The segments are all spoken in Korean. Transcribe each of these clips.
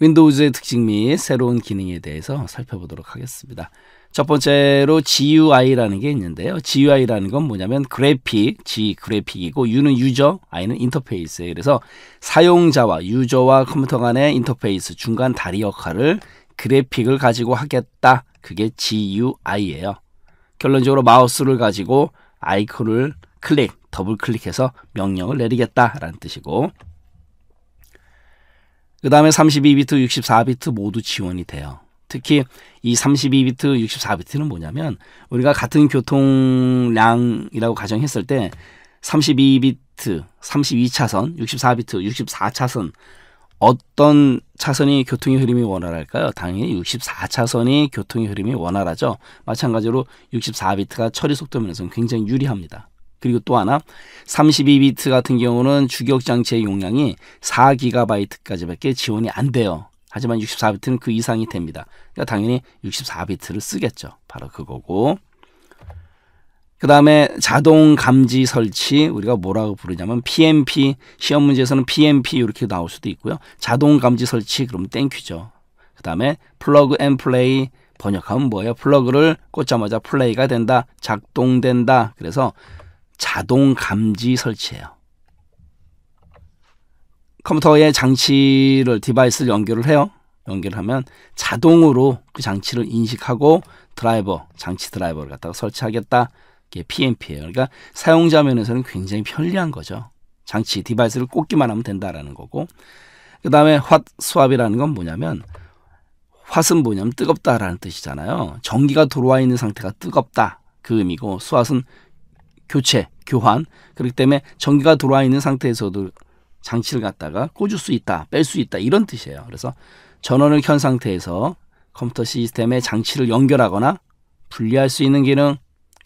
윈도우즈의 특징 및 새로운 기능에 대해서 살펴보도록 하겠습니다. 첫 번째로 GUI라는 게 있는데요. GUI라는 건 뭐냐면 그래픽, G 그래픽이고 U는 유저, I는 인터페이스예요. 그래서 사용자와 유저와 컴퓨터 간의 인터페이스 중간 다리 역할을 그래픽을 가지고 하겠다. 그게 GUI예요. 결론적으로 마우스를 가지고 아이콘을 클릭, 더블 클릭해서 명령을 내리겠다라는 뜻이고 그 다음에 32비트, 64비트 모두 지원이 돼요. 특히 이 32비트, 64비트는 뭐냐면 우리가 같은 교통량이라고 가정했을 때 32비트, 32차선, 64비트, 64차선 어떤 차선이 교통의 흐름이 원활할까요? 당연히 64차선이 교통의 흐름이 원활하죠. 마찬가지로 64비트가 처리 속도 면에서는 굉장히 유리합니다. 그리고 또 하나 32비트 같은 경우는 주격 장치의 용량이 4GB까지밖에 지원이 안 돼요. 하지만 64비트는 그 이상이 됩니다. 그러니까 당연히 64비트를 쓰겠죠. 바로 그거고. 그 다음에 자동 감지 설치 우리가 뭐라고 부르냐면 PMP 시험 문제에서는 PMP 이렇게 나올 수도 있고요. 자동 감지 설치 그럼 땡큐죠. 그 다음에 플러그 앤 플레이 번역하면 뭐예요? 플러그를 꽂자마자 플레이가 된다, 작동된다. 그래서 자동 감지 설치예요. 컴퓨터에 장치를 디바이스를 연결을 해요. 연결을 하면 자동으로 그 장치를 인식하고 드라이버, 장치 드라이버를 갖다가 설치하겠다. 이게 PMP예요. 그러니까 사용자 면에서는 굉장히 편리한 거죠. 장치 디바이스를 꽂기만 하면 된다라는 거고. 그다음에 홧 수압이라는 건 뭐냐면 홧은 뭐냐면 뜨겁다라는 뜻이잖아요. 전기가 들어와 있는 상태가 뜨겁다. 그 의미고 수압은 교체, 교환. 그렇기 때문에 전기가 들어와 있는 상태에서도 장치를 갖다가 꽂을 수 있다, 뺄 수 있다 이런 뜻이에요. 그래서 전원을 켠 상태에서 컴퓨터 시스템의 장치를 연결하거나 분리할 수 있는 기능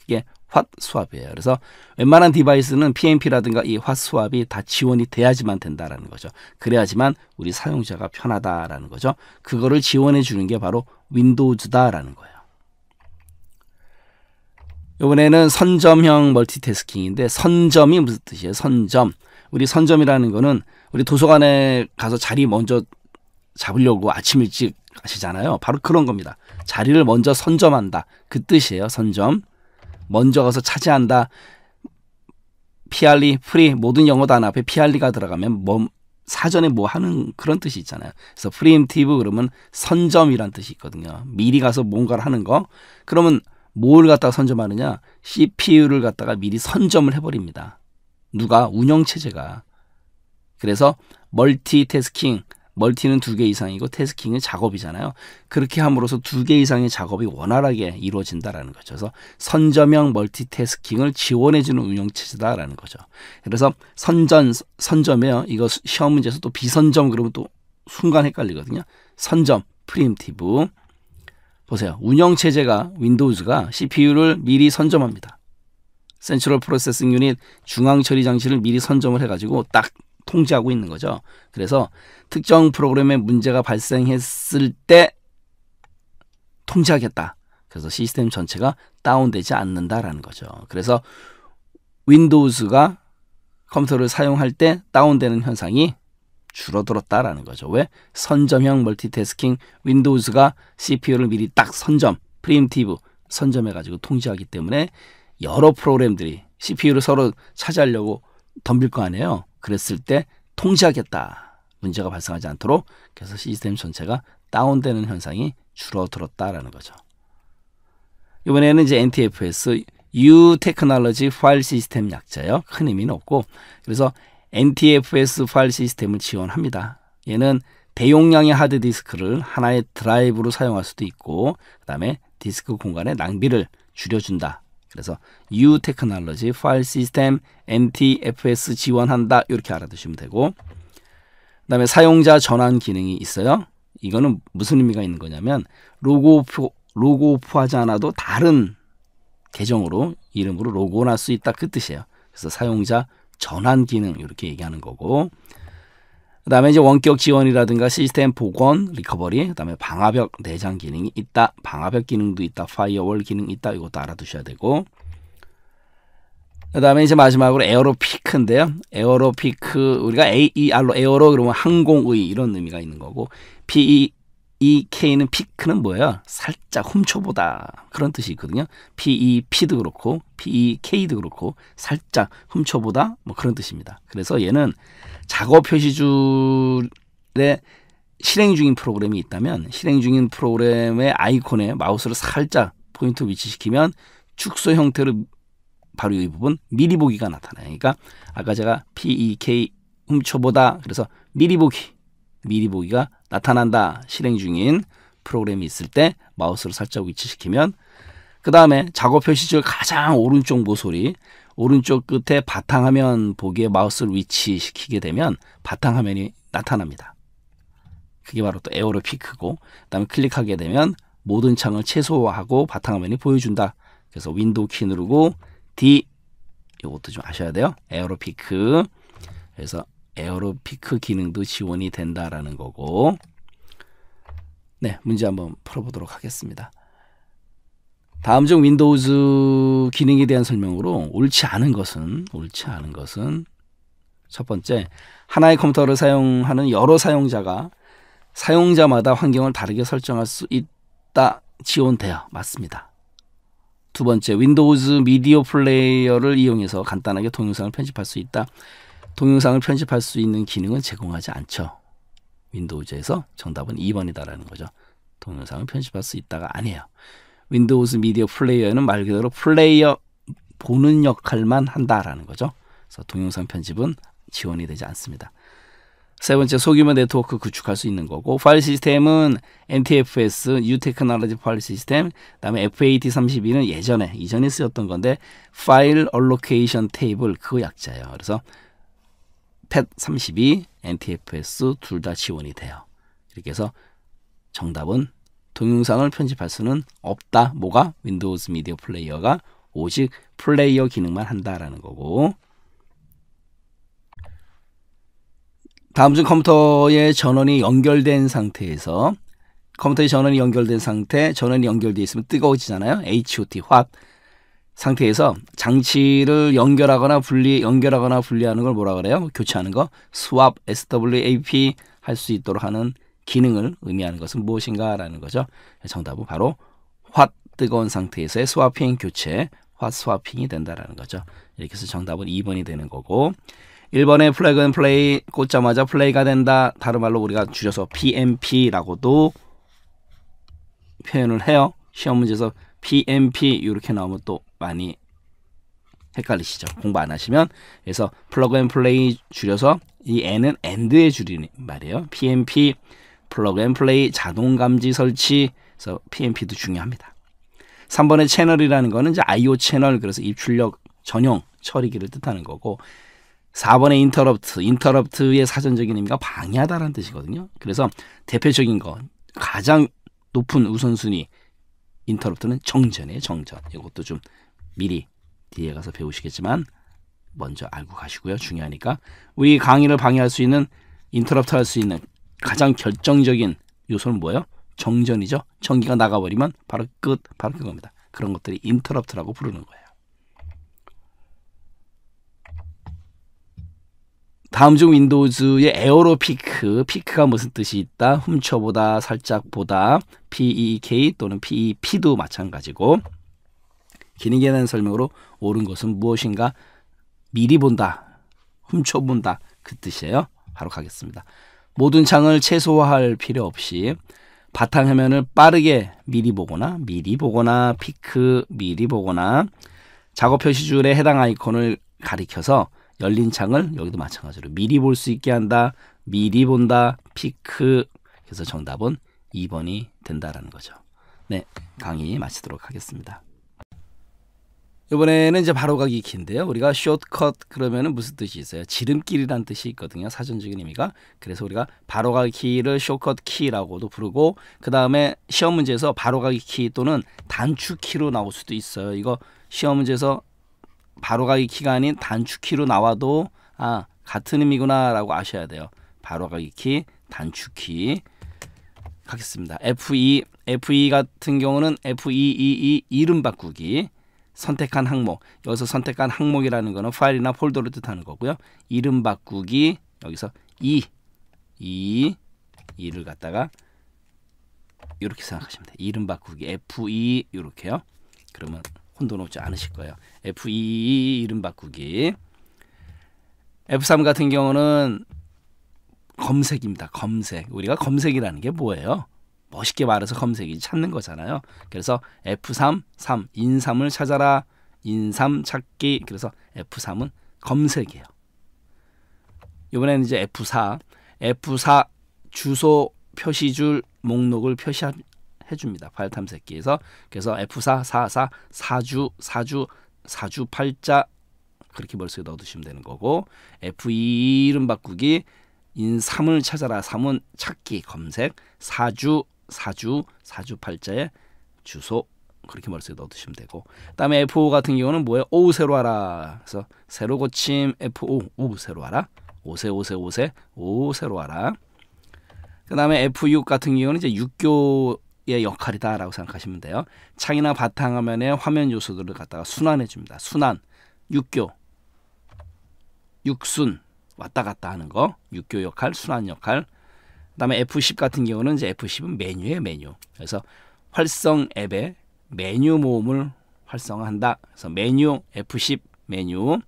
이게 왓 수압이에요. 그래서 웬만한 디바이스는 PMP라든가 이왓 수압이 다 지원이 돼야지만 된다라는 거죠. 그래야지만 우리 사용자가 편하다라는 거죠. 그거를 지원해 주는 게 바로 윈도우즈다라는 거예요. 요번에는 선점형 멀티태스킹인데 선점이 무슨 뜻이에요? 선점. 우리 선점이라는 거는 우리 도서관에 가서 자리 먼저 잡으려고 아침 일찍 하시잖아요. 바로 그런 겁니다. 자리를 먼저 선점한다. 그 뜻이에요. 선점. 먼저 가서 차지한다. 피알리, 프리 모든 영어 단어 앞에 피알리가 들어가면 뭐 사전에 뭐 하는 그런 뜻이 있잖아요. 그래서 프리임티브 그러면 선점이란 뜻이 있거든요. 미리 가서 뭔가를 하는 거. 그러면 뭘 갖다가 선점하느냐? CPU를 갖다가 미리 선점을 해버립니다. 누가? 운영체제가. 그래서 멀티태스킹, 멀티는 두 개 이상이고 태스킹은 작업이잖아요. 그렇게 함으로써 두 개 이상의 작업이 원활하게 이루어진다라는 거죠. 그래서 선점형 멀티태스킹을 지원해주는 운영체제다라는 거죠. 그래서 선전, 선점이요. 이거 시험 문제에서 또 비선점 그러면 또 순간 헷갈리거든요. 선점, 프리임티브. 보세요. 운영 체제가 윈도우즈가 CPU를 미리 선점합니다. 센트럴 프로세싱 유닛 중앙 처리 장치를 미리 선점을 해가지고 딱 통제하고 있는 거죠. 그래서 특정 프로그램에 문제가 발생했을 때 통제하겠다. 그래서 시스템 전체가 다운되지 않는다라는 거죠. 그래서 윈도우즈가 컴퓨터를 사용할 때 다운되는 현상이 줄어들었다라는 거죠. 왜? 선점형 멀티태스킹 윈도우즈가 CPU를 미리 딱 선점, 프리임티브 선점해가지고 통제하기 때문에 여러 프로그램들이 CPU를 서로 차지하려고 덤빌 거 아니에요. 그랬을 때 통제하겠다. 문제가 발생하지 않도록 그래서 시스템 전체가 다운되는 현상이 줄어들었다라는 거죠. 이번에는 이제 NTFS U 테크놀로지 파일 시스템 약자예요. 큰 의미는 없고 그래서 NTFS 파일 시스템을 지원합니다. 얘는 대용량의 하드디스크를 하나의 드라이브로 사용할 수도 있고 그 다음에 디스크 공간의 낭비를 줄여준다. 그래서 U 테크놀로지 파일 시스템 NTFS 지원한다 이렇게 알아두시면 되고 그 다음에 사용자 전환 기능이 있어요. 이거는 무슨 의미가 있는 거냐면 로고 표, 로고 오프하지 않아도 다른 계정으로 이름으로 로그온 할 수 있다 그 뜻이에요. 그래서 사용자 전환 기능 이렇게 얘기하는 거고 그다음에 이제 원격 지원이라든가 시스템 복원, 리커버리, 그다음에 방화벽 내장 기능이 있다, 방화벽 기능도 있다, 파이어월 기능 있다 이것도 알아두셔야 되고 그다음에 이제 마지막으로 에어로피크인데요. 에어로피크 우리가 AER로 에어로 그러면 항공의 이런 의미가 있는 거고 PE e K는 피크는 뭐예요 살짝 훔쳐보다 그런 뜻이 있거든요. PEP도 그렇고 PEK도 그렇고 살짝 훔쳐보다 뭐 그런 뜻입니다. 그래서 얘는 작업 표시줄에 실행 중인 프로그램이 있다면 실행 중인 프로그램의 아이콘에 마우스를 살짝 포인트 위치시키면 축소 형태로 바로 이 부분 미리 보기가 나타나요. 그러니까 아까 제가 PEK 훔쳐보다 그래서 미리 보기 미리 보기가 나타난다 실행 중인 프로그램이 있을 때 마우스를 살짝 위치시키면 그 다음에 작업 표시줄 가장 오른쪽 모서리 오른쪽 끝에 바탕화면 보기에 마우스를 위치시키게 되면 바탕화면이 나타납니다. 그게 바로 또 에어로 피크고 그 다음에 클릭하게 되면 모든 창을 최소화하고 바탕화면이 보여준다. 그래서 윈도우 키 누르고 D 이것도 좀 아셔야 돼요. 에어로 피크 그래서 에어로피크 기능도 지원이 된다라는 거고 네, 문제 한번 풀어보도록 하겠습니다. 다음 중 윈도우즈 기능에 대한 설명으로 옳지 않은 것은 옳지 않은 것은 첫 번째 하나의 컴퓨터를 사용하는 여러 사용자가 사용자마다 환경을 다르게 설정할 수 있다 지원되어 맞습니다. 두 번째 윈도우즈 미디어 플레이어를 이용해서 간단하게 동영상을 편집할 수 있다 동영상을 편집할 수 있는 기능은 제공하지 않죠. 윈도우즈에서 정답은 2번이다라는 거죠. 동영상을 편집할 수 있다가 아니에요. 윈도우즈 미디어 플레이어는 말 그대로 플레이어 보는 역할만 한다라는 거죠. 그래서 동영상 편집은 지원이 되지 않습니다. 세 번째 소규모 네트워크 구축할 수 있는 거고 파일 시스템은 NTFS, 유테크놀로지 파일 시스템, 그다음에 FAT32는 예전에 이전에 쓰였던 건데 파일 얼로케이션 테이블 그 약자예요. 그래서 텟 32, NTFS 둘 다 지원이 돼요. 이렇게 해서 정답은 동영상을 편집할 수는 없다. 뭐가? 윈도우즈 미디어 플레이어가 오직 플레이어 기능만 한다라는 거고 다음 중 컴퓨터의 전원이 연결된 상태에서 컴퓨터의 전원이 연결된 상태, 전원이 연결되어 있으면 뜨거워지잖아요. HOT, 화 상태에서 장치를 연결하거나 분리 연결하거나 분리하는 걸 뭐라 그래요? 교체하는 거 swap, swap 할 수 있도록 하는 기능을 의미하는 것은 무엇인가라는 거죠. 정답은 바로 화 뜨거운 상태에서의 스와핑 교체, 화 스와핑이 된다라는 거죠. 이렇게 해서 정답은 2번이 되는 거고 1번의 플래그 앤 플레이 꽂자마자 플레이가 된다. 다른 말로 우리가 줄여서 PMP라고도 표현을 해요. 시험 문제에서 PMP 이렇게 나오면 또 많이 헷갈리시죠. 공부 안 하시면 그래서 플러그 앤 플레이 줄여서 이 n은 and에 줄이 말이에요. PMP 플러그 앤 플레이 자동 감지 설치 그래서 PMP도 중요합니다. 3번의 채널이라는 거는 이제 IO 채널 그래서 입출력 전용 처리기를 뜻하는 거고 4번의 인터럽트, 인터럽트의 사전적인 의미가 방해하다라는 뜻이거든요. 그래서 대표적인 거 가장 높은 우선순위 인터럽트는 정전이에요. 정전. 이것도 좀 미리 뒤에 가서 배우시겠지만 먼저 알고 가시고요. 중요하니까 우리 강의를 방해할 수 있는 인터럽트 할 수 있는 가장 결정적인 요소는 뭐예요? 정전이죠. 전기가 나가버리면 바로 끝, 바로 그겁니다. 그런 것들이 인터럽트라고 부르는 거예요. 다음 중 윈도우즈의 에어로 피크, 피크가 무슨 뜻이 있다? 훔쳐보다, 살짝 보다, PEK e 또는 PEP도 마찬가지고 기 길게 는 설명으로 옳은 것은 무엇인가 미리 본다, 훔쳐본다 그 뜻이에요. 바로 가겠습니다. 모든 창을 최소화할 필요 없이 바탕 화면을 빠르게 미리 보거나 미리 보거나 피크 미리 보거나 작업 표시줄에 해당 아이콘을 가리켜서 열린 창을 여기도 마찬가지로 미리 볼 수 있게 한다. 미리 본다. 피크. 그래서 정답은 2번이 된다라는 거죠. 네, 강의 마치도록 하겠습니다. 이번에는 이제 바로가기 키인데요. 우리가 쇼트컷 그러면은 무슨 뜻이 있어요? 지름길이란 뜻이 있거든요. 사전적인 의미가. 그래서 우리가 바로가기 키를 쇼컷 키라고도 부르고 그 다음에 시험 문제에서 바로가기 키 또는 단축 키로 나올 수도 있어요. 이거 시험 문제에서 바로가기 키가 아닌 단축 키로 나와도 아 같은 의미구나라고 아셔야 돼요. 바로가기 키, 단축 키. 가겠습니다 f e f e 같은 경우는 f e 2 e 2 e 이름 바꾸기. 선택한 항목 여기서 선택한 항목이라는 거는 파일이나 폴더를 뜻하는 거고요. 이름 바꾸기 여기서 이, 이, 이를 갖다가 이렇게 생각하시면 돼요. 이름 바꾸기 F2 이렇게요. E 그러면 혼돈 없지 않으실 거예요. F2 e, e, 이름 바꾸기 F3 같은 경우는 검색입니다. 검색 우리가 검색이라는 게 뭐예요? 멋있게 말해서 검색이 찾는 거잖아요. 그래서 F3, 3, 인삼을 찾아라, 인삼 찾기. 그래서 F3은 검색이에요. 이번에는 이제 F4, F4 주소 표시줄 목록을 표시해 줍니다. 파일 탐색기에서. 그래서 F4, 44, 4주, 4주, 4주 8자 그렇게 머릿속 넣어두시면 되는 거고 F2 이름 바꾸기 인삼을 찾아라 3은 찾기 검색 4주 사주 사주 팔자에 주소 그렇게 머릿서 넣어두시면 되고 그다음에 F5 같은 경우는 뭐예요? 오우 세로 하라 그래서 새로 고침 F5 오우 세로 하라 오세 오세 오세 오우 세로 하라 그다음에 F6 같은 경우는 이제 육교의 역할이다라고 생각하시면 돼요. 창이나 바탕화면에 화면 요소들을 갖다가 순환해 줍니다. 순환 육교 육순 왔다 갔다 하는 거 육교 역할 순환 역할 그다음에 F10 같은 경우는 이제 F10은 메뉴예요, 메뉴. 그래서 활성 앱에 메뉴 모음을 활성화한다. 그래서 메뉴 F10 메뉴.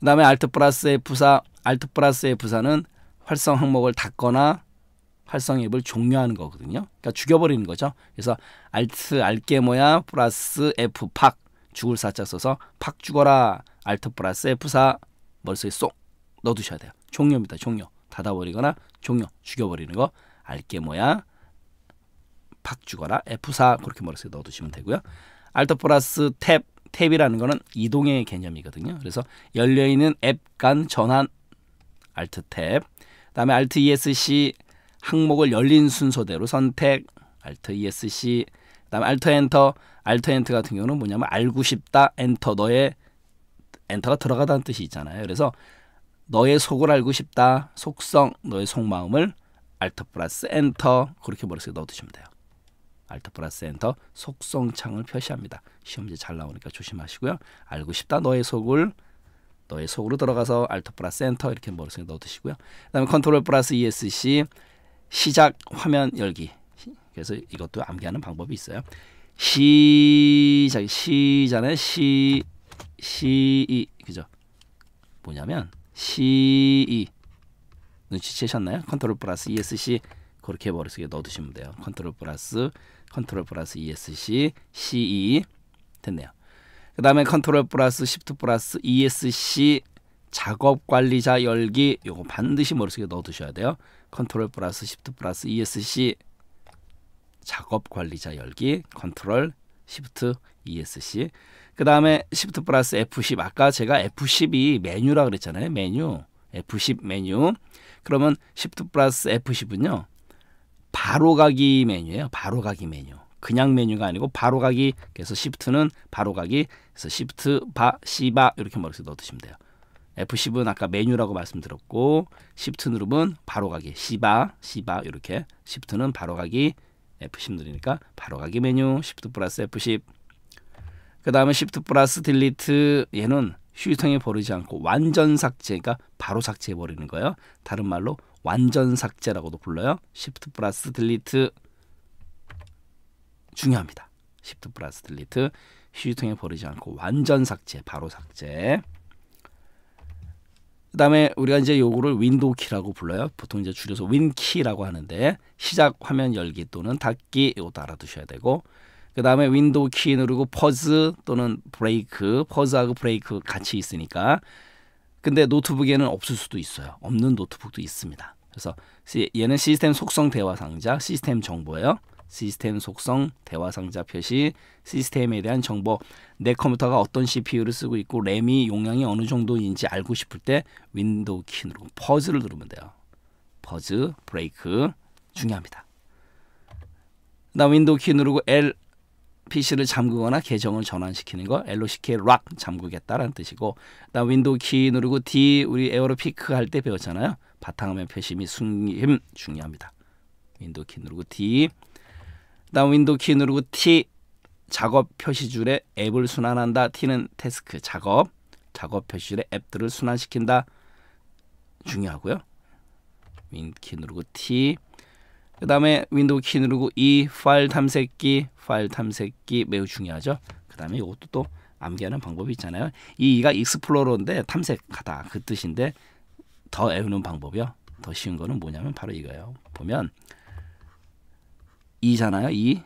그다음에 Alt 플러스 F4, Alt 플러스 F4는 활성 항목을 닫거나 활성 앱을 종료하는 거거든요. 그러니까 죽여버리는 거죠. 그래서 Alt 알게뭐야 플러스 F 팍 죽을 사자 써서 팍 죽어라. Alt 플러스 F4 머릿속에 쏙 넣어두셔야 돼요. 종료입니다. 종료. 닫아버리거나 종료. 죽여버리는 거. 알게 뭐야? 박 주거나 F4 그렇게 머릿속에 넣어두시면 되고요. 알터 플러스 탭 탭이라는 거는 이동의 개념이거든요. 그래서 열려있는 앱 간 전환 알트 탭그 다음에 알트 ESC 항목을 열린 순서대로 선택 알트 ESC 그다음에 알트 엔터 알트 엔터 같은 경우는 뭐냐면 알고 싶다 엔터 너의 엔터가 들어가다는 뜻이 있잖아요. 그래서 너의 속을 알고 싶다. 속성, 너의 속마음을 알터 플러스 엔터 그렇게 머릿속에 넣어두시면 돼요. 알터 플러스 엔터 속성 창을 표시합니다. 시험지 잘 나오니까 조심하시고요. 알고 싶다 너의 속을 너의 속으로 들어가서 알터 플러스 엔터 이렇게 머릿속에 넣어두시고요. 그 다음에 컨트롤 플러스 ESC 시작 화면 열기 그래서 이것도 암기하는 방법이 있어요. 시작 시잖에시시 이 그죠? 뭐냐면 CE 눈치채셨나요? 컨트롤 플러스 ESC 그렇게 머릿속에 넣어두시면 돼요. 컨트롤 플러스 컨트롤 플러스 ESC CE 됐네요. 그 다음에 컨트롤 플러스 시프트 플러스 ESC 작업 관리자 열기 요거 반드시 머릿속에 넣어두셔야 돼요. 컨트롤 플러스 시프트 플러스 ESC 작업 관리자 열기 컨트롤 시프트 ESC 그 다음에 시프트 플러스 F10 아까 제가 F10이 메뉴라 그랬잖아요. 메뉴 F10 메뉴 그러면 시프트 플러스 F10은요. 바로가기 메뉴예요. 바로가기 메뉴. 그냥 메뉴가 아니고 바로가기 그래서 시프트는 바로가기 그래서 시프트 바 시바 이렇게 머릿속에 넣어두시면 돼요. F10은 아까 메뉴라고 말씀드렸고 시프트 누르면 바로가기 시바 시바 이렇게 시프트는 바로가기 F10 누르니까 바로가기 메뉴 시프트 플러스 F10 그 다음에 Shift 플러스 딜리트 얘는 휴지통에 버리지 않고 완전 삭제가 바로 삭제해 버리는 거예요. 다른 말로 완전 삭제라고도 불러요. Shift 플러스 딜리트 중요합니다. Shift 플러스 딜리트 휴지통에 버리지 않고 완전 삭제, 바로 삭제. 그 다음에 우리가 이제 요거를 윈도우 키라고 불러요. 보통 이제 줄여서 윈키라고 하는데 시작 화면 열기 또는 닫기 이것도 알아두셔야 되고 그 다음에 윈도우 키 누르고 퍼즈 또는 브레이크, 퍼즈하고 브레이크 같이 있으니까. 근데 노트북에는 없을 수도 있어요. 없는 노트북도 있습니다. 그래서 얘는 시스템 속성 대화 상자, 시스템 정보예요. 시스템 속성 대화 상자 표시, 시스템에 대한 정보, 내 컴퓨터가 어떤 CPU를 쓰고 있고 램이 용량이 어느 정도인지 알고 싶을 때 윈도우 키 누르고 퍼즈를 누르면 돼요. 퍼즈, 브레이크 중요합니다. 나 윈도우 키 누르고 L PC를 잠그거나 계정을 전환시키는 거 LOCK 락 잠그겠다라는 뜻이고 그다음 윈도우 키 누르고 D 우리 에어로 피크 할 때 배웠잖아요. 바탕화면 표시 및 숨김 중요합니다. 윈도우 키 누르고 D 그다음 윈도우 키 누르고 T 작업 표시줄에 앱을 순환한다. T는 태스크 작업 작업 표시줄에 앱들을 순환시킨다. 중요하고요. 윈키 누르고 T 그 다음에 윈도우 키 누르고 이 파일 탐색기 파일 탐색기 매우 중요하죠 그 다음에 이것도 또 암기하는 방법이 있잖아요 이 이가 익스플로러인데 탐색하다 그 뜻인데 더애우는 방법이요 더 쉬운 거는 뭐냐면 바로 이거예요 보면 이잖아요이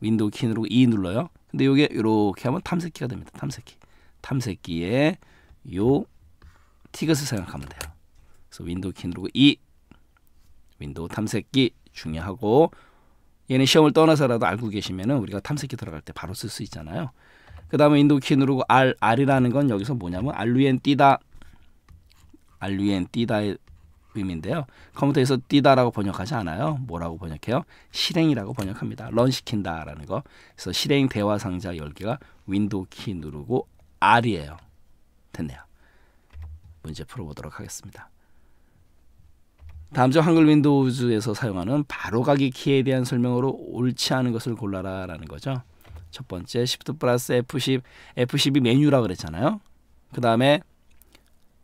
윈도우 키 누르고 이 눌러요 근데 이게 이렇게 하면 탐색기가 됩니다 탐색기 탐색기에 요 티귿을 생각하면 돼요 그래서 윈도우 키 누르고 이 윈도우 탐색기 중요하고 얘는 시험을 떠나서라도 알고 계시면은 우리가 탐색기 들어갈 때 바로 쓸 수 있잖아요. 그 다음에 윈도우 키 누르고 R, R이라는 건 여기서 뭐냐면 알루엔 띠다 알루엔 띠다의 의미인데요. 컴퓨터에서 띠다라고 번역하지 않아요. 뭐라고 번역해요? 실행이라고 번역합니다. 런 시킨다라는 거. 그래서 실행 대화 상자 열기가 윈도우 키 누르고 R이에요. 됐네요. 문제 풀어보도록 하겠습니다. 다음 주 한글 윈도우즈에서 사용하는 바로가기 키에 대한 설명으로 옳지 않은 것을 골라라라는 거죠. 첫 번째 Shift 플러스 F10, F10이 메뉴라고 그랬잖아요. 그 다음에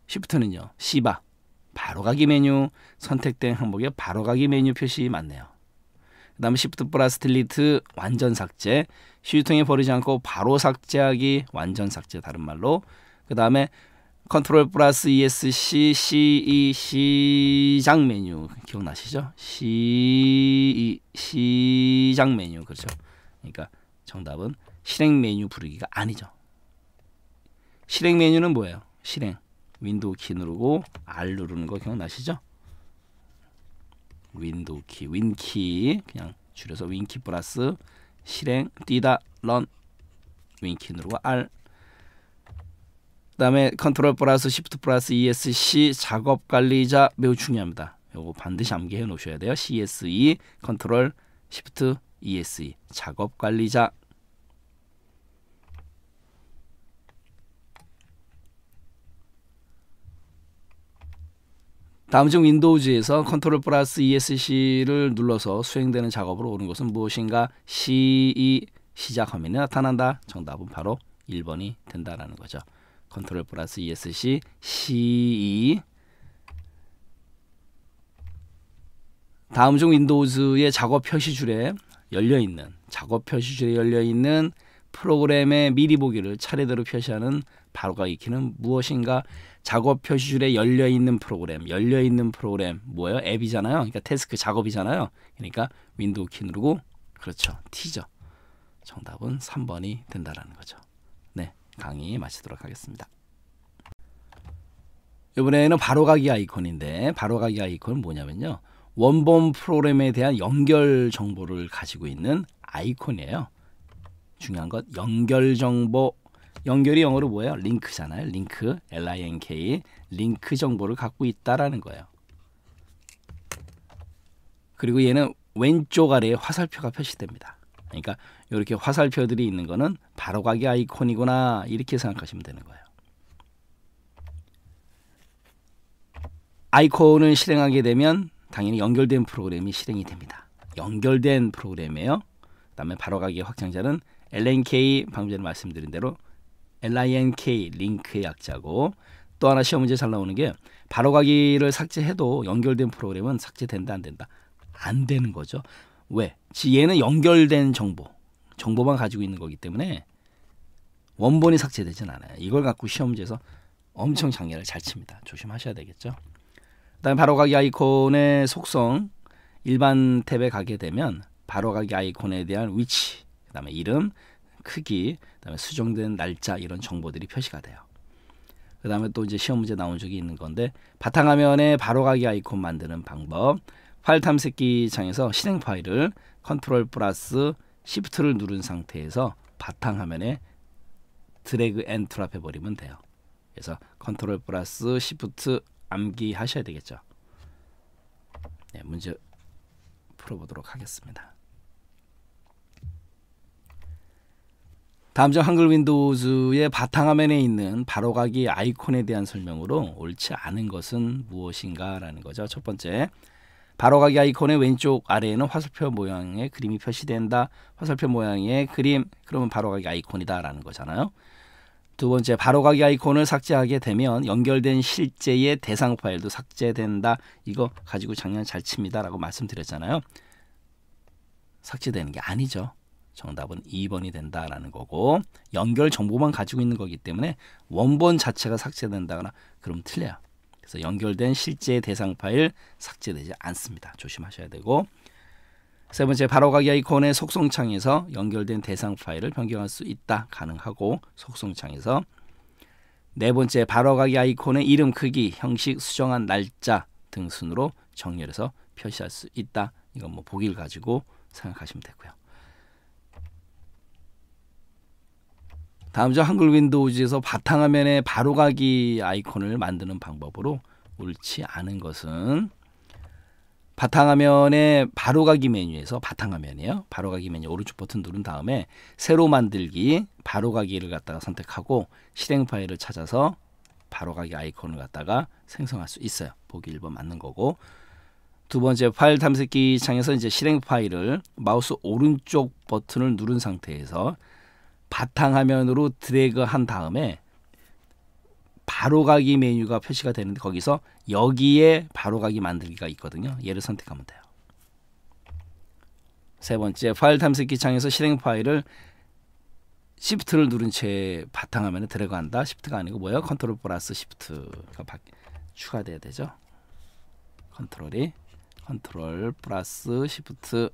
Shift는요. 시바, 바로가기 메뉴, 선택된 항목에 바로가기 메뉴 표시 맞네요. 그 다음에 Shift 플러스 딜리트, 완전 삭제, 휴통에 버리지 않고 바로 삭제하기, 완전 삭제 다른 말로. 그 다음에 컨트롤 플러스 ESC CE 시작 메뉴 기억나시죠? CE 시작 메뉴 그렇죠? 그러니까 정답은 실행 메뉴 부르기가 아니죠. 실행 메뉴는 뭐예요? 실행 윈도우 키 누르고 R 누르는 거 기억나시죠? 윈도우 키, 윈키 그냥 줄여서 윈키 플러스 실행 띠다 런 윈키 누르고 R 그다음에 컨트롤 플러스 시프트 플러스 ESC 작업 관리자 매우 중요합니다. 요거 반드시 암기해 놓으셔야 돼요. CSE 컨트롤 시프트 ESE 작업 관리자 다음 중 윈도우즈에서 컨트롤 플러스 ESC를 눌러서 수행되는 작업으로 오는 것은 무엇인가? CE 시작 화면에 나타난다. 정답은 바로 1번이 된다라는 거죠. 컨트롤 플러스 ESC CE 다음 중 윈도우즈의 작업 표시줄에 열려 있는 작업 표시줄에 열려 있는 프로그램의 미리 보기를 차례대로 표시하는 바로가 익히는 무엇인가 작업 표시줄에 열려 있는 프로그램 열려 있는 프로그램 뭐예요 앱이잖아요 그러니까 태스크 작업이잖아요 그러니까 윈도우 키 누르고 그렇죠 티저 정답은 3번이 된다라는 거죠 강의 마치도록 하겠습니다. 이번에는 바로가기 아이콘인데 바로가기 아이콘은 뭐냐면요. 원본 프로그램에 대한 연결 정보를 가지고 있는 아이콘이에요. 중요한 것 연결 정보 연결이 영어로 뭐예요? 링크잖아요. 링크 L-I-N-K 링크 정보를 갖고 있다라는 거예요. 그리고 얘는 왼쪽 아래에 화살표가 표시됩니다. 그러니까 이렇게 화살표들이 있는 거는 바로가기 아이콘이구나 이렇게 생각하시면 되는 거예요. 아이콘을 실행하게 되면 당연히 연결된 프로그램이 실행이 됩니다. 연결된 프로그램이에요. 그다음에 바로가기 확장자는 LNK 방금 전에 말씀드린 대로 LINK 링크의 약자고 또 하나 시험 문제 잘 나오는 게 바로가기를 삭제해도 연결된 프로그램은 삭제된다 안 된다 안 되는 거죠. 왜? 얘는 연결된 정보, 정보만 가지고 있는 거기 때문에 원본이 삭제되진 않아요. 이걸 갖고 시험지에서 엄청 장애를 잘 칩니다. 조심하셔야 되겠죠. 그다음 에 바로가기 아이콘의 속성 일반 탭에 가게 되면 바로가기 아이콘에 대한 위치, 그다음에 이름, 크기, 그다음에 수정된 날짜 이런 정보들이 표시가 돼요. 그다음에 또 이제 시험 문제 나온 적이 있는 건데 바탕화면에 바로가기 아이콘 만드는 방법, 파일 탐색기 창에서 실행 파일을 컨트롤 플러스 시프트를 누른 상태에서 바탕 화면에 드래그 앤 트랍 해버리면 돼요. 그래서 컨트롤 플러스 시프트 암기 하셔야 되겠죠. 네, 문제 풀어보도록 하겠습니다. 다음 중 한글 윈도우즈의 바탕화면에 있는 바로가기 아이콘에 대한 설명으로 옳지 않은 것은 무엇인가 라는 거죠. 첫 번째, 바로가기 아이콘의 왼쪽 아래에는 화살표 모양의 그림이 표시된다. 화살표 모양의 그림 그러면 바로가기 아이콘이다라는 거잖아요. 두 번째 바로가기 아이콘을 삭제하게 되면 연결된 실제의 대상 파일도 삭제된다. 이거 가지고 작년 잘 칩니다라고 말씀드렸잖아요. 삭제되는 게 아니죠. 정답은 2번이 된다라는 거고 연결 정보만 가지고 있는 거기 때문에 원본 자체가 삭제된다거나 그럼 틀려요. 그래서 연결된 실제 대상 파일 삭제되지 않습니다. 조심하셔야 되고 세 번째 바로가기 아이콘의 속성창에서 연결된 대상 파일을 변경할 수 있다 가능하고 속성창에서 네 번째 바로가기 아이콘의 이름 크기 형식 수정한 날짜 등 순으로 정렬해서 표시할 수 있다 이건 뭐 보기를 가지고 생각하시면 되고요. 다음 주 한글 윈도우즈에서 바탕화면에 바로가기 아이콘을 만드는 방법으로 옳지 않은 것은 바탕화면에 바로가기 메뉴에서 바탕화면이에요. 바로가기 메뉴 오른쪽 버튼 누른 다음에 새로 만들기 바로가기를 갖다가 선택하고 실행 파일을 찾아서 바로가기 아이콘을 갖다가 생성할 수 있어요. 보기 1번 맞는 거고 두 번째 파일 탐색기 창에서 이제 실행 파일을 마우스 오른쪽 버튼을 누른 상태에서 바탕화면으로 드래그한 다음에 바로가기 메뉴가 표시가 되는데 거기서 여기에 바로가기 만들기가 있거든요. 얘를 선택하면 돼요. 세 번째, 파일 탐색기 창에서 실행 파일을 시프트를 누른 채 바탕화면에 드래그한다. 시프트가 아니고 뭐예요? 컨트롤 플러스 시프트가 추가돼야 되죠. 컨트롤이 컨트롤 플러스 시프트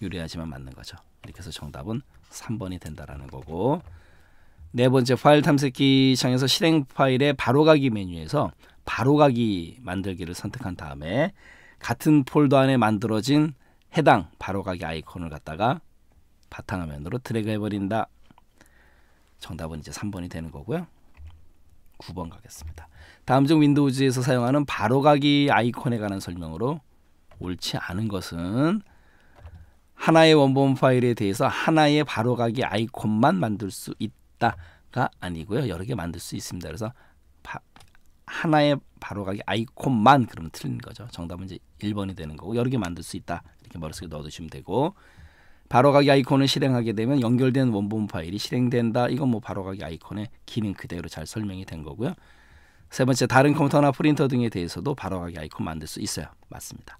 유리하지만 맞는 거죠. 이렇게 해서 정답은 3번이 된다라는 거고 네 번째 파일 탐색기 창에서 실행 파일의 바로가기 메뉴에서 바로가기 만들기를 선택한 다음에 같은 폴더 안에 만들어진 해당 바로가기 아이콘을 갖다가 바탕화면으로 드래그 해버린다. 정답은 이제 3번이 되는 거고요. 9번 가겠습니다. 다음 중 윈도우즈에서 사용하는 바로가기 아이콘에 관한 설명으로 옳지 않은 것은 하나의 원본 파일에 대해서 하나의 바로가기 아이콘만 만들 수 있다가 아니고요. 여러 개 만들 수 있습니다. 그래서 바, 하나의 바로가기 아이콘만 그러면 틀린 거죠. 정답은 이제 1번이 되는 거고 여러 개 만들 수 있다. 이렇게 머릿속에 넣어두시면 되고 바로가기 아이콘을 실행하게 되면 연결된 원본 파일이 실행된다. 이건 뭐 바로가기 아이콘의 기능 그대로 잘 설명이 된 거고요. 세 번째 다른 컴퓨터나 프린터 등에 대해서도 바로가기 아이콘 만들 수 있어요. 맞습니다.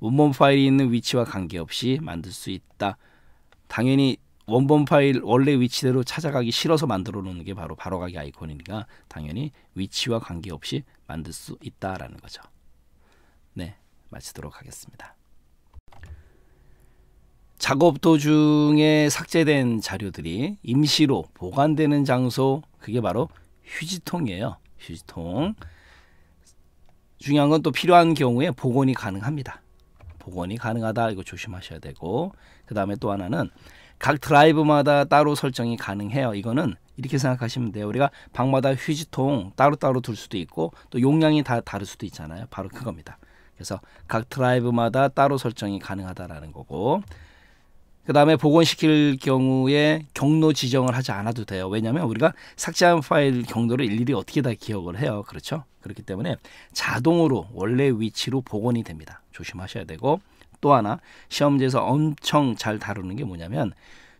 원본 파일이 있는 위치와 관계없이 만들 수 있다. 당연히 원본 파일 원래 위치대로 찾아가기 싫어서 만들어 놓는 게 바로 바로가기 아이콘이니까 당연히 위치와 관계없이 만들 수 있다라는 거죠. 네, 마치도록 하겠습니다. 작업 도중에 삭제된 자료들이 임시로 보관되는 장소 그게 바로 휴지통이에요. 휴지통 중요한 건 또 필요한 경우에 복원이 가능합니다. 복원이 가능하다 이거 조심하셔야 되고 그 다음에 또 하나는 각 드라이브마다 따로 설정이 가능해요. 이거는 이렇게 생각하시면 돼요. 우리가 방마다 휴지통 따로따로 둘 수도 있고 또 용량이 다 다를 수도 있잖아요. 바로 그겁니다. 그래서 각 드라이브마다 따로 설정이 가능하다라는 거고 그다음에 복원시킬 경우에 경로 지정을 하지 않아도 돼요. 왜냐하면 우리가 삭제한 파일 경로를 일일이 어떻게 다 기억을 해요. 그렇죠? 그렇기 때문에 자동으로 원래 위치로 복원이 됩니다. 조심하셔야 되고 또 하나 시험지에서 엄청 잘 다루는 게 뭐냐면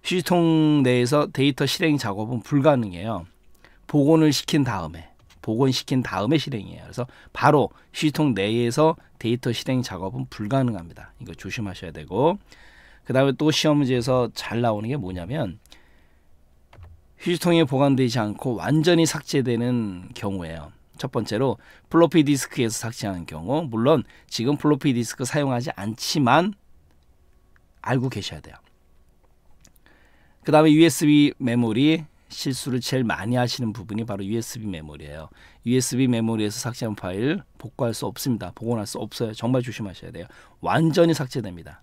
휴지통 내에서 데이터 실행 작업은 불가능해요. 복원을 시킨 다음에 복원시킨 다음에 실행이에요. 그래서 바로 휴지통 내에서 데이터 실행 작업은 불가능합니다. 이거 조심하셔야 되고 그다음에 또 시험 문제에서 잘 나오는 게 뭐냐면 휴지통에 보관되지 않고 완전히 삭제되는 경우예요. 첫 번째로 플로피 디스크에서 삭제하는 경우 물론 지금 플로피 디스크 사용하지 않지만 알고 계셔야 돼요. 그 다음에 USB 메모리 실수를 제일 많이 하시는 부분이 바로 USB 메모리예요. USB 메모리에서 삭제한 파일 복구할 수 없습니다. 복원할 수 없어요. 정말 조심하셔야 돼요. 완전히 삭제됩니다.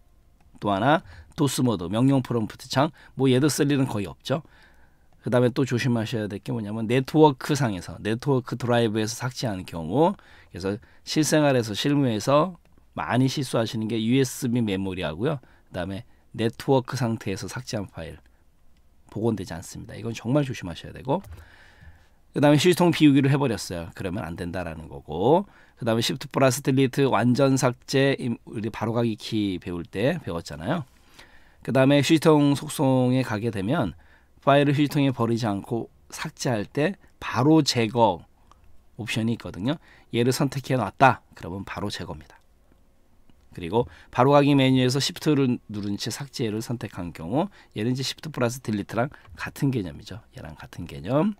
또 하나 도스 모드 명령 프롬프트 창 뭐 얘도 쓸 일은 거의 없죠. 그 다음에 또 조심하셔야 될 게 뭐냐면 네트워크 상에서 네트워크 드라이브에서 삭제하는 경우 그래서 실생활에서 실무에서 많이 실수하시는 게 USB 메모리하고요. 그 다음에 네트워크 상태에서 삭제한 파일 복원되지 않습니다. 이건 정말 조심하셔야 되고 그 다음에 시스템 비우기를 해버렸어요. 그러면 안 된다라는 거고 그다음에 시프트 플러스 딜리트 완전 삭제 우리 바로가기 키 배울 때 배웠잖아요. 그다음에 휴지통 속성에 가게 되면 파일을 휴지통에 버리지 않고 삭제할 때 바로 제거 옵션이 있거든요. 얘를 선택해 놨다. 그러면 바로 제거입니다. 그리고 바로가기 메뉴에서 시프트를 누른 채 삭제를 선택한 경우 얘는 이제 시프트 플러스 딜리트랑 같은 개념이죠. 얘랑 같은 개념.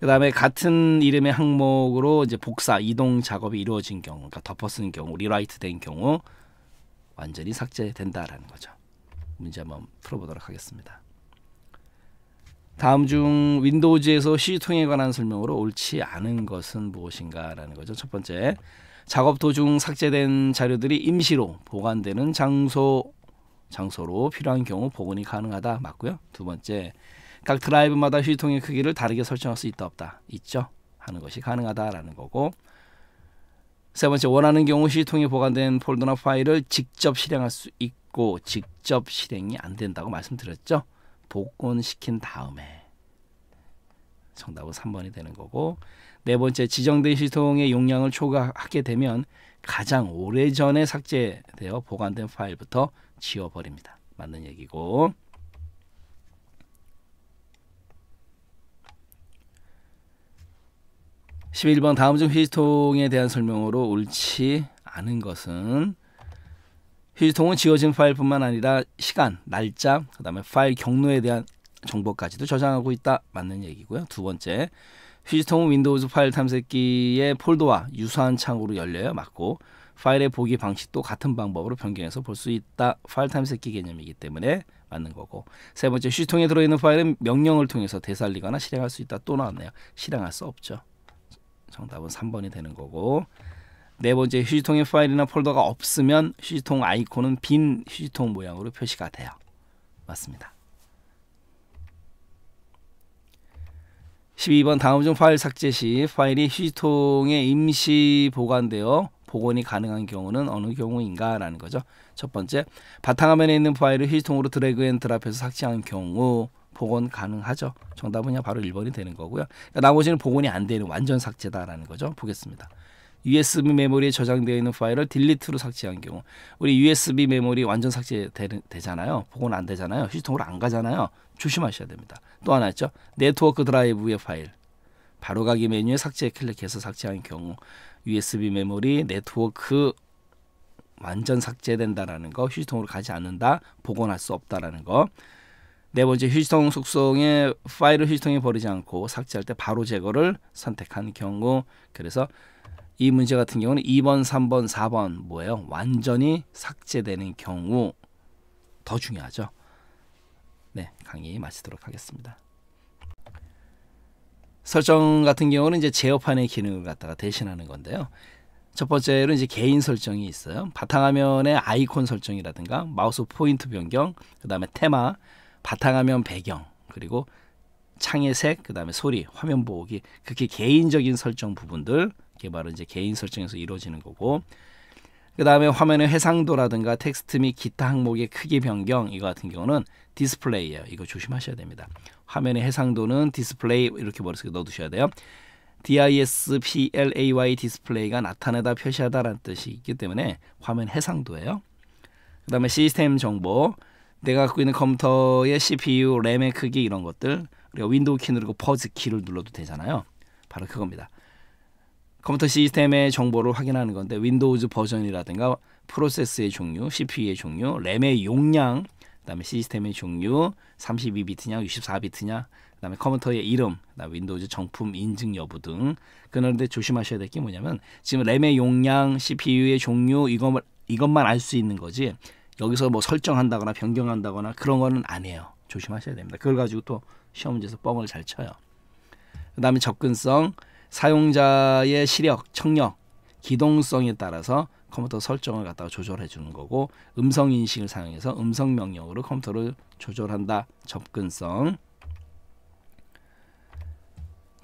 그다음에 같은 이름의 항목으로 이제 복사 이동 작업이 이루어진 경우, 그러니까 덮어쓴 경우, 리라이트된 경우 완전히 삭제된다라는 거죠. 문제 한번 풀어보도록 하겠습니다. 다음 중 윈도우즈에서 시유통에 관한 설명으로 옳지 않은 것은 무엇인가라는 거죠. 첫 번째, 작업 도중 삭제된 자료들이 임시로 보관되는 장소 장소로 필요한 경우 복원이 가능하다 맞고요. 두 번째, 각 드라이브마다 휴지통의 크기를 다르게 설정할 수 있다 없다 있죠 하는 것이 가능하다라는 거고 세 번째 원하는 경우 휴지통에 보관된 폴더나 파일을 직접 실행할 수 있고 직접 실행이 안 된다고 말씀드렸죠 복원시킨 다음에 정답은 3번이 되는 거고 네 번째 지정된 휴지통의 용량을 초과하게 되면 가장 오래전에 삭제되어 보관된 파일부터 지워버립니다. 맞는 얘기고 11번 다음 중 휴지통에 대한 설명으로 옳지 않은 것은 휴지통은 지워진 파일뿐만 아니라 시간, 날짜, 그다음에 파일 경로에 대한 정보까지도 저장하고 있다. 맞는 얘기고요. 두 번째. 휴지통은 윈도우즈 파일 탐색기의 폴더와 유사한 창으로 열려요. 맞고 파일의 보기 방식도 같은 방법으로 변경해서 볼 수 있다. 파일 탐색기 개념이기 때문에 맞는 거고 세 번째 휴지통에 들어있는 파일은 명령을 통해서 되살리거나 실행할 수 있다. 또 나왔네요. 실행할 수 없죠. 정답은 3번이 되는 거고 네 번째 휴지통에 파일이나 폴더가 없으면 휴지통 아이콘은 빈 휴지통 모양으로 표시가 돼요. 맞습니다. 12번 다음 중 파일 삭제 시 파일이 휴지통에 임시 보관되어 복원이 가능한 경우는 어느 경우인가 라는 거죠. 첫 번째 바탕화면에 있는 파일을 휴지통으로 드래그 앤 드랍해서 삭제한 경우 복원 가능하죠. 정답은요 바로 1번이 되는 거고요. 그러니까 나머지는 복원이 안 되는 완전 삭제다라는 거죠. 보겠습니다. USB 메모리에 저장되어 있는 파일을 딜리트로 삭제한 경우 우리 USB 메모리 완전 삭제되잖아요. 복원 안 되잖아요. 휴지통으로안 가잖아요. 조심하셔야 됩니다. 또 하나 있죠. 네트워크 드라이브의 파일 바로가기 메뉴에 삭제 클릭해서 삭제한 경우 USB 메모리 네트워크 완전 삭제된다라는 거 휴지통으로 가지 않는다 복원할 수 없다라는 거네 번째 휴지통 속성에 파일을 휴지통에 버리지 않고 삭제할 때 바로 제거를 선택한 경우 그래서 이 문제 같은 경우는 2번, 3번, 4번 뭐예요? 완전히 삭제되는 경우 더 중요하죠. 네, 강의 마치도록 하겠습니다. 설정 같은 경우는 이제 제어판의 기능을 갖다가 대신하는 건데요. 첫 번째로 이제 개인 설정이 있어요. 바탕화면의 아이콘 설정이라든가 마우스 포인트 변경, 그 다음에 테마, 바탕화면 배경 그리고 창의 색, 그다음에 소리, 화면 보호기 그렇게 개인적인 설정 부분들 이게 바로 이제 개인 설정에서 이루어지는 거고 그다음에 화면의 해상도라든가 텍스트 및 기타 항목의 크기 변경 이거 같은 경우는 디스플레이예요. 이거 조심하셔야 됩니다. 화면의 해상도는 디스플레이 이렇게 머릿속에 넣어두셔야 돼요. DISPLAY 디스플레이가 나타내다 표시하다라는 뜻이 있기 때문에 화면 해상도예요. 그 다음에 시스템 정보 내가 갖고 있는 컴퓨터의 CPU, 램의 크기 이런 것들 그리고 윈도우 키 누르고 그 퍼즈 키를 눌러도 되잖아요. 바로 그겁니다. 컴퓨터 시스템의 정보를 확인하는 건데 윈도우즈 버전이라든가 프로세스의 종류, CPU의 종류, 램의 용량, 그다음에 시스템의 종류, 32비트냐, 64비트냐, 그다음에 컴퓨터의 이름, 그다음에 윈도우즈 정품 인증 여부 등. 그런데 조심하셔야 될 게 뭐냐면 지금 램의 용량, CPU의 종류 이것 이것만 알 수 있는 거지 여기서 뭐 설정한다거나 변경한다거나 그런 거는 아니에요. 조심하셔야 됩니다. 그걸 가지고 또 시험 문제에서 뻥을 잘 쳐요. 그 다음에 접근성, 사용자의 시력, 청력, 기동성에 따라서 컴퓨터 설정을 갖다가 조절해 주는 거고 음성 인식을 사용해서 음성 명령으로 컴퓨터를 조절한다. 접근성.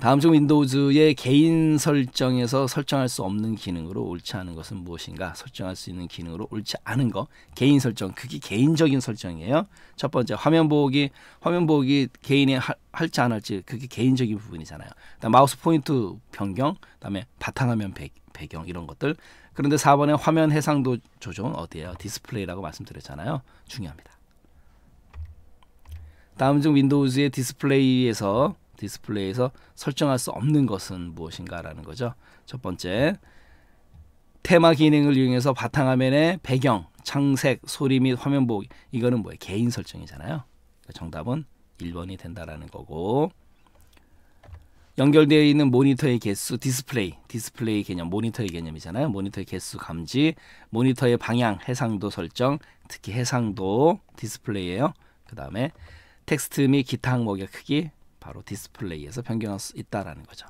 다음 중 윈도우즈의 개인 설정에서 설정할 수 없는 기능으로 옳지 않은 것은 무엇인가? 설정할 수 있는 기능으로 옳지 않은 거. 개인 설정. 그게 개인적인 설정이에요. 첫 번째 화면 보기. 화면 보기 개인이 하, 할지 안 할지 그게 개인적인 부분이잖아요. 그다음 마우스 포인트 변경, 그다음에 바탕화면 배, 경 이런 것들. 그런데 4번에 화면 해상도 조정 은 어디에요? 디스플레이라고 말씀드렸잖아요. 중요합니다. 다음 중 윈도우즈의 디스플레이에서 디스플레이에서 설정할 수 없는 것은 무엇인가라는 거죠. 첫 번째, 테마 기능을 이용해서 바탕화면의 배경, 창색, 소리 및 화면 보기 이거는 뭐예요? 개인 설정이잖아요. 그러니까 정답은 1번이 된다라는 거고 연결되어 있는 모니터의 개수, 디스플레이, 디스플레이 개념, 모니터의 개념이잖아요. 모니터의 개수 감지, 모니터의 방향, 해상도 설정, 특히 해상도 디스플레이예요. 그 다음에 텍스트 및 기타 항목의 크기, 바로 디스플레이에서 변경할 수 있다라는 거죠.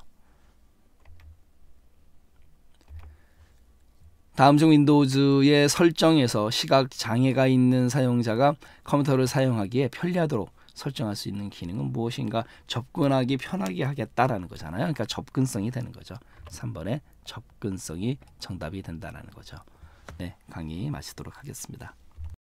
다음 중 윈도우즈의 설정에서 시각 장애가 있는 사용자가 컴퓨터를 사용하기에 편리하도록 설정할 수 있는 기능은 무엇인가 접근하기 편하게 하겠다라는 거잖아요. 그러니까 접근성이 되는 거죠. 3번에 접근성이 정답이 된다라는 거죠. 네, 강의 마치도록 하겠습니다.